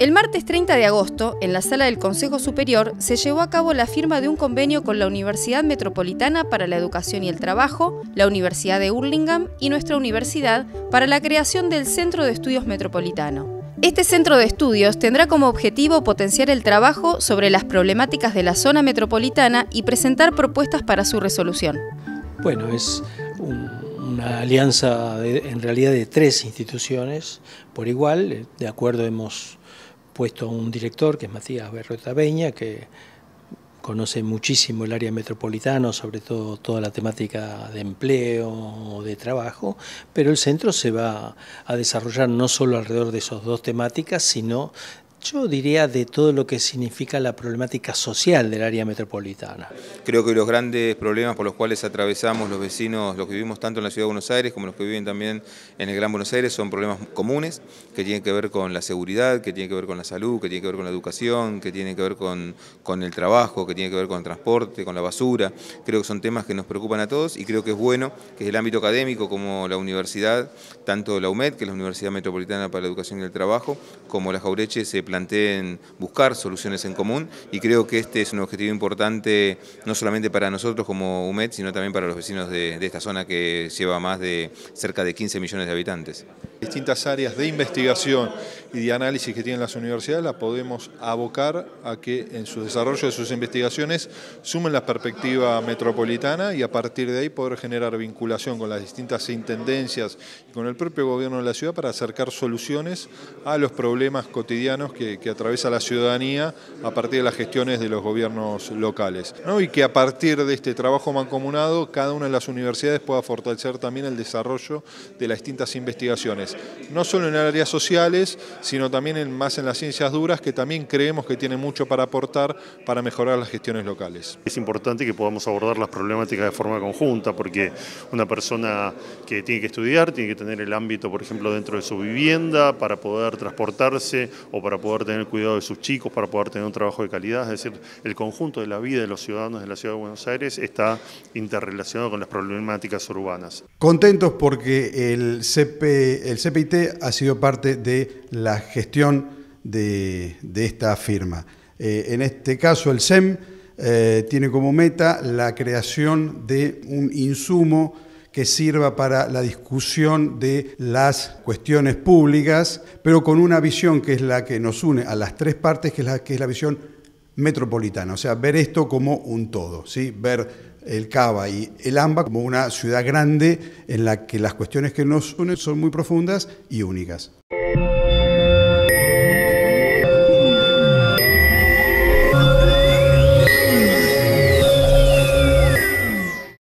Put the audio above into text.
El martes 30 de agosto, en la sala del Consejo Superior, se llevó a cabo la firma de un convenio con la Universidad Metropolitana para la Educación y el Trabajo, la Universidad de Hurlingham y nuestra universidad para la creación del Centro de Estudios Metropolitano. Este centro de estudios tendrá como objetivo potenciar el trabajo sobre las problemáticas de la zona metropolitana y presentar propuestas para su resolución. Bueno, es una alianza en realidad de tres instituciones por igual, eh, de acuerdo hemos puesto un director, que es Matías Berrota Beña, que conoce muchísimo el área metropolitana, sobre todo toda la temática de empleo de trabajo, pero el centro se va a desarrollar no solo alrededor de esas dos temáticas, sino yo diría de todo lo que significa la problemática social del área metropolitana. Creo que los grandes problemas por los cuales atravesamos los vecinos, los que vivimos tanto en la Ciudad de Buenos Aires como los que viven también en el Gran Buenos Aires, son problemas comunes que tienen que ver con la seguridad, que tienen que ver con la salud, que tienen que ver con la educación, que tienen que ver con, con el trabajo, que tienen que ver con el transporte, con la basura. Creo que son temas que nos preocupan a todos y creo que es bueno que el ámbito académico como la universidad, tanto la UMED, que es la Universidad Metropolitana para la Educación y el Trabajo, como la Jaureche se planteen planteen buscar soluciones en común y creo que este es un objetivo importante no solamente para nosotros como UMED, sino también para los vecinos de, de esta zona que lleva más de cerca de 15 millones de habitantes distintas áreas de investigación y de análisis que tienen las universidades la podemos abocar a que en su desarrollo de sus investigaciones sumen la perspectiva metropolitana y a partir de ahí poder generar vinculación con las distintas intendencias y con el propio gobierno de la ciudad para acercar soluciones a los problemas cotidianos que, atraviesa la ciudadanía a partir de las gestiones de los gobiernos locales. ¿no? Y que a partir de este trabajo mancomunado cada una de las universidades pueda fortalecer también el desarrollo de las distintas investigaciones no solo en áreas sociales, sino también más en las ciencias duras, que también creemos que tiene mucho para aportar para mejorar las gestiones locales. Es importante que podamos abordar las problemáticas de forma conjunta, porque una persona que tiene que estudiar tiene que tener el ámbito, por ejemplo, dentro de su vivienda, para poder transportarse o para poder tener cuidado de sus chicos, para poder tener un trabajo de calidad, es decir, el conjunto de la vida de los ciudadanos de la Ciudad de Buenos Aires está interrelacionado con las problemáticas urbanas. Contentos porque el CP, el CPIT ha sido parte de la gestión de, esta firma. Eh, en este caso, el SEM eh, tiene como meta la creación de un insumo que sirva para la discusión de las cuestiones públicas, pero con una visión que es la que nos une a las tres partes, que es la, que es la visión metropolitana, o sea, ver esto como un todo, ¿sí? ver el Cava y el AMBA como una ciudad grande en la que las cuestiones que nos unen son muy profundas y únicas.